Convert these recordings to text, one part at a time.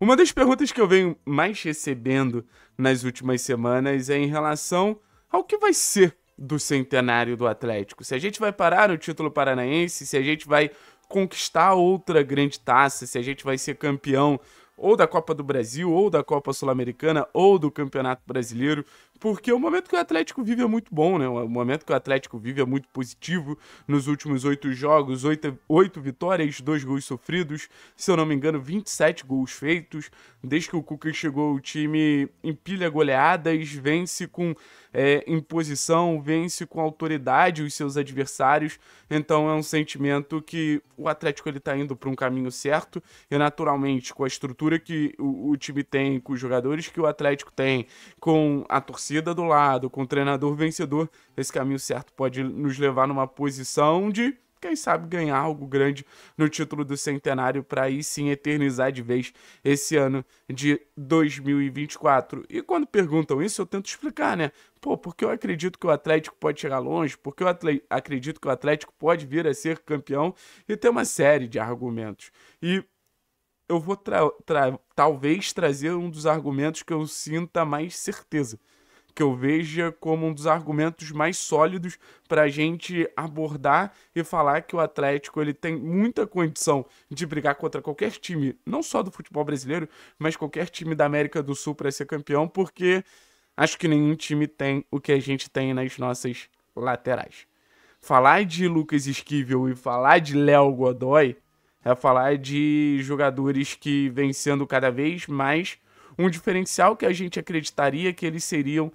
Uma das perguntas que eu venho mais recebendo nas últimas semanas é em relação ao que vai ser do centenário do Atlético. Se a gente vai parar o título paranaense, se a gente vai conquistar outra grande taça, se a gente vai ser campeão ou da Copa do Brasil, ou da Copa Sul-Americana, ou do Campeonato Brasileiro porque o momento que o Atlético vive é muito bom, né? O momento que o Atlético vive é muito positivo. Nos últimos oito jogos, oito, oito vitórias, dois gols sofridos, se eu não me engano, 27 gols feitos. Desde que o Cuca chegou, o time empilha goleadas, vence com é, imposição, vence com autoridade os seus adversários. Então é um sentimento que o Atlético ele tá indo para um caminho certo e naturalmente com a estrutura que o, o time tem, com os jogadores que o Atlético tem, com a torcida torcida do lado, com o treinador vencedor, esse caminho certo pode nos levar numa posição de quem sabe ganhar algo grande no título do centenário para aí sim eternizar de vez esse ano de 2024. E quando perguntam isso, eu tento explicar, né? Pô, porque eu acredito que o Atlético pode chegar longe, porque eu acredito que o Atlético pode vir a ser campeão e tem uma série de argumentos. E eu vou tra tra talvez trazer um dos argumentos que eu sinta mais certeza que eu veja como um dos argumentos mais sólidos para a gente abordar e falar que o Atlético ele tem muita condição de brigar contra qualquer time, não só do futebol brasileiro, mas qualquer time da América do Sul para ser campeão, porque acho que nenhum time tem o que a gente tem nas nossas laterais. Falar de Lucas Esquivel e falar de Léo Godoy é falar de jogadores que vêm sendo cada vez mais um diferencial que a gente acreditaria que eles seriam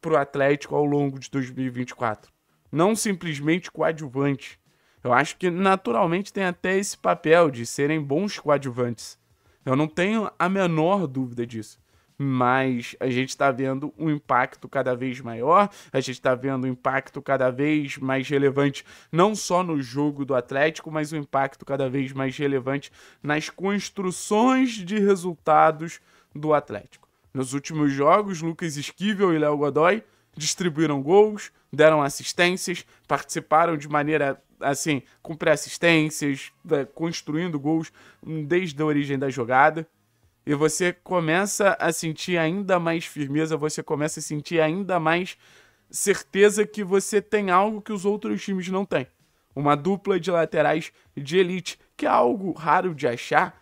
para o Atlético ao longo de 2024. Não simplesmente coadjuvante. Eu acho que naturalmente tem até esse papel de serem bons coadjuvantes. Eu não tenho a menor dúvida disso. Mas a gente está vendo um impacto cada vez maior, a gente está vendo um impacto cada vez mais relevante, não só no jogo do Atlético, mas um impacto cada vez mais relevante nas construções de resultados do Atlético. Nos últimos jogos, Lucas Esquivel e Léo Godoy distribuíram gols, deram assistências, participaram de maneira assim, com pré-assistências, construindo gols hum, desde a origem da jogada. E você começa a sentir ainda mais firmeza, você começa a sentir ainda mais certeza que você tem algo que os outros times não têm. Uma dupla de laterais de elite, que é algo raro de achar,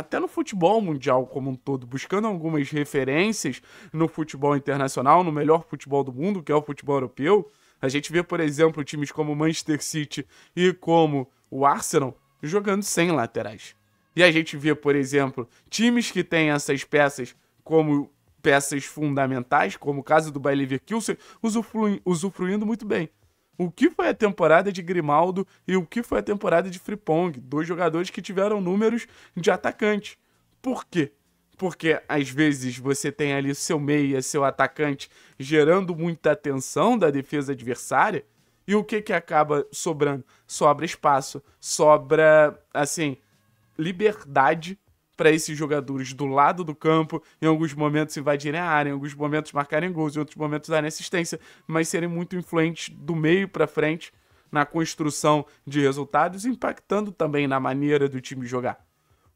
até no futebol mundial como um todo, buscando algumas referências no futebol internacional, no melhor futebol do mundo, que é o futebol europeu. A gente vê, por exemplo, times como Manchester City e como o Arsenal jogando sem laterais. E a gente vê, por exemplo, times que têm essas peças como peças fundamentais, como o caso do Bayer Leverkusen, usufruindo muito bem o que foi a temporada de Grimaldo e o que foi a temporada de Fripong, dois jogadores que tiveram números de atacante. Por quê? Porque às vezes você tem ali seu meia, seu atacante gerando muita atenção da defesa adversária, e o que que acaba sobrando? Sobra espaço, sobra assim, liberdade para esses jogadores do lado do campo, em alguns momentos invadirem a área, em alguns momentos marcarem gols, em outros momentos darem assistência, mas serem muito influentes do meio para frente na construção de resultados, impactando também na maneira do time jogar.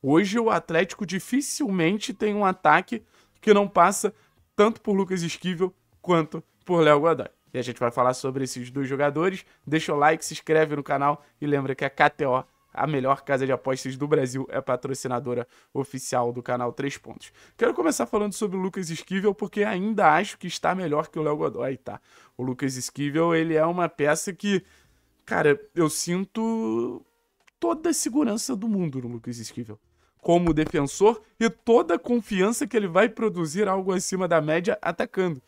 Hoje o Atlético dificilmente tem um ataque que não passa tanto por Lucas Esquivel quanto por Léo Godoy. E a gente vai falar sobre esses dois jogadores. Deixa o like, se inscreve no canal e lembra que a KTO a melhor casa de apostas do Brasil é patrocinadora oficial do canal 3 Pontos. Quero começar falando sobre o Lucas Esquivel, porque ainda acho que está melhor que o Léo Godoy, tá? O Lucas Esquivel, ele é uma peça que, cara, eu sinto toda a segurança do mundo no Lucas Esquivel. Como defensor e toda a confiança que ele vai produzir algo acima da média atacando.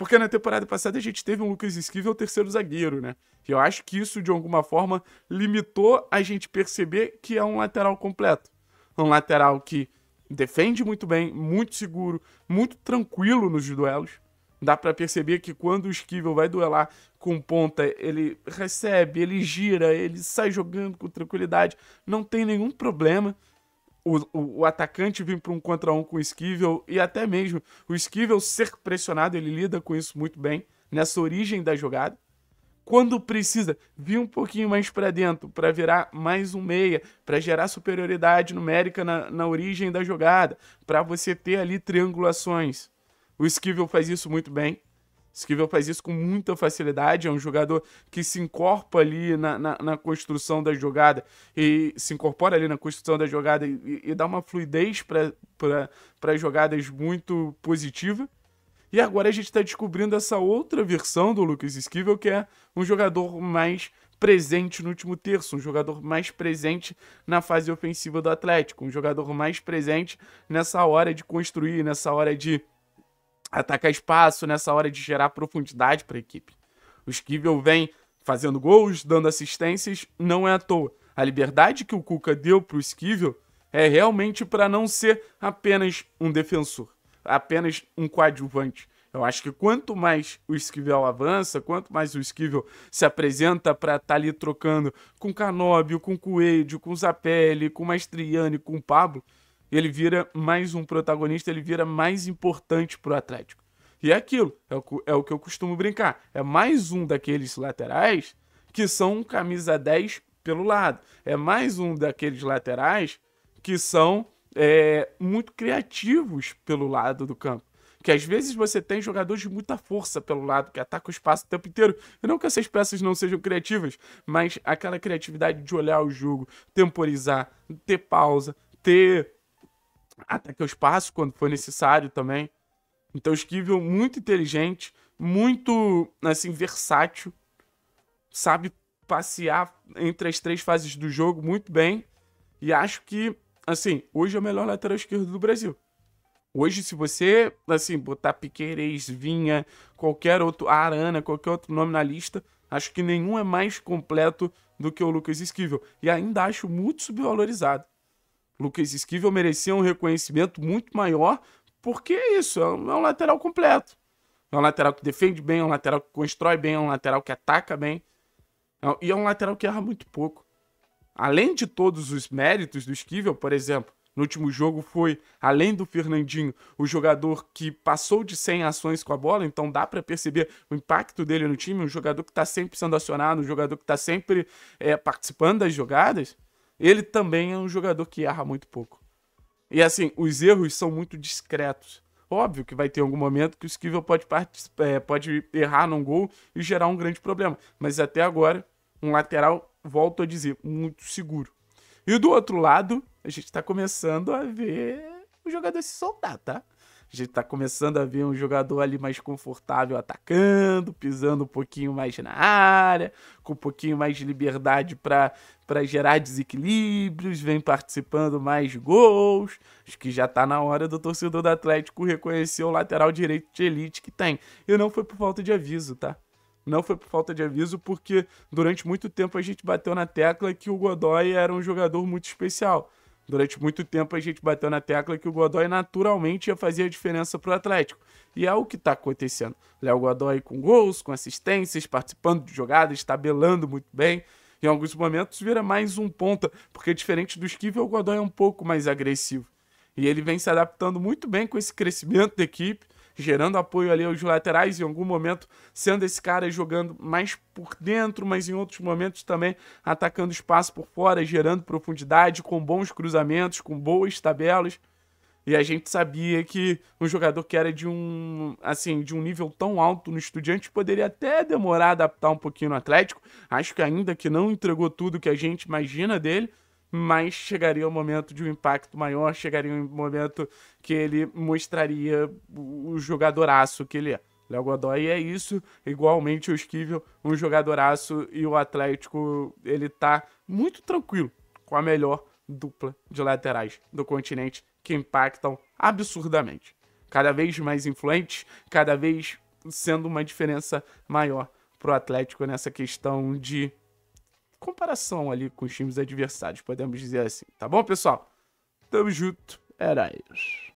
Porque na temporada passada a gente teve um Lucas Esquivel terceiro zagueiro, né? E eu acho que isso, de alguma forma, limitou a gente perceber que é um lateral completo. Um lateral que defende muito bem, muito seguro, muito tranquilo nos duelos. Dá para perceber que quando o Esquivel vai duelar com ponta, ele recebe, ele gira, ele sai jogando com tranquilidade, não tem nenhum problema o, o, o atacante vir para um contra um com o Esquivel e até mesmo o Esquivel ser pressionado, ele lida com isso muito bem, nessa origem da jogada. Quando precisa, vir um pouquinho mais para dentro, para virar mais um meia, para gerar superioridade numérica na, na origem da jogada, para você ter ali triangulações. O Esquivel faz isso muito bem. Esquivel faz isso com muita facilidade, é um jogador que se incorpora ali na, na, na construção da jogada e se incorpora ali na construção da jogada e, e dá uma fluidez para jogadas muito positiva. E agora a gente está descobrindo essa outra versão do Lucas Esquivel, que é um jogador mais presente no último terço, um jogador mais presente na fase ofensiva do Atlético, um jogador mais presente nessa hora de construir, nessa hora de atacar espaço, nessa hora de gerar profundidade para a equipe. O Esquivel vem fazendo gols, dando assistências, não é à toa. A liberdade que o Cuca deu para o Esquivel é realmente para não ser apenas um defensor, apenas um coadjuvante. Eu acho que quanto mais o Esquivel avança, quanto mais o Esquivel se apresenta para estar tá ali trocando com Canóbio, com Coelho, com Zapelli, com Mastriani, com Pablo, ele vira mais um protagonista, ele vira mais importante para o Atlético. E é aquilo, é o, é o que eu costumo brincar. É mais um daqueles laterais que são camisa 10 pelo lado. É mais um daqueles laterais que são é, muito criativos pelo lado do campo. Que às vezes você tem jogadores de muita força pelo lado, que atacam o espaço o tempo inteiro. E não que essas peças não sejam criativas, mas aquela criatividade de olhar o jogo, temporizar, ter pausa, ter ataquei o espaço quando foi necessário também. Então, Esquivel muito inteligente, muito, assim, versátil. Sabe passear entre as três fases do jogo muito bem. E acho que, assim, hoje é o melhor lateral esquerdo do Brasil. Hoje, se você, assim, botar Piqueires, Vinha, qualquer outro, Arana, qualquer outro nome na lista, acho que nenhum é mais completo do que o Lucas Esquivel. E ainda acho muito subvalorizado. Lucas Esquivel merecia um reconhecimento muito maior, porque é isso, é, é um lateral completo. É um lateral que defende bem, é um lateral que constrói bem, é um lateral que ataca bem. É e é um lateral que erra muito pouco. Além de todos os méritos do Esquivel, por exemplo, no último jogo foi, além do Fernandinho, o jogador que passou de 100 ações com a bola, então dá para perceber o impacto dele no time, um jogador que está sempre sendo acionado, um jogador que está sempre é, participando das jogadas. Ele também é um jogador que erra muito pouco. E assim, os erros são muito discretos. Óbvio que vai ter algum momento que o Esquivel pode, é, pode errar num gol e gerar um grande problema. Mas até agora, um lateral, volto a dizer, muito seguro. E do outro lado, a gente está começando a ver o jogador se soltar, tá? A gente tá começando a ver um jogador ali mais confortável atacando, pisando um pouquinho mais na área, com um pouquinho mais de liberdade para gerar desequilíbrios, vem participando mais de gols. Acho que já tá na hora do torcedor do Atlético reconhecer o lateral direito de elite que tem. E não foi por falta de aviso, tá? Não foi por falta de aviso, porque durante muito tempo a gente bateu na tecla que o Godoy era um jogador muito especial. Durante muito tempo a gente bateu na tecla que o Godoy naturalmente ia fazer a diferença para o Atlético. E é o que está acontecendo. Léo Godoy com gols, com assistências, participando de jogadas, tabelando muito bem. Em alguns momentos vira mais um ponta, porque diferente do Esquivel, o Godoy é um pouco mais agressivo. E ele vem se adaptando muito bem com esse crescimento da equipe gerando apoio ali aos laterais, em algum momento sendo esse cara jogando mais por dentro, mas em outros momentos também atacando espaço por fora, gerando profundidade, com bons cruzamentos, com boas tabelas. E a gente sabia que um jogador que era de um, assim, de um nível tão alto no Estudiante poderia até demorar a adaptar um pouquinho no Atlético. Acho que ainda que não entregou tudo que a gente imagina dele, mas chegaria o um momento de um impacto maior, chegaria um momento que ele mostraria o jogadoraço que ele é. Léo Godoy é isso, igualmente o Esquivel, um jogadoraço e o Atlético, ele tá muito tranquilo com a melhor dupla de laterais do continente que impactam absurdamente. Cada vez mais influentes, cada vez sendo uma diferença maior pro Atlético nessa questão de comparação ali com os times adversários, podemos dizer assim. Tá bom, pessoal? Tamo junto. Era é isso.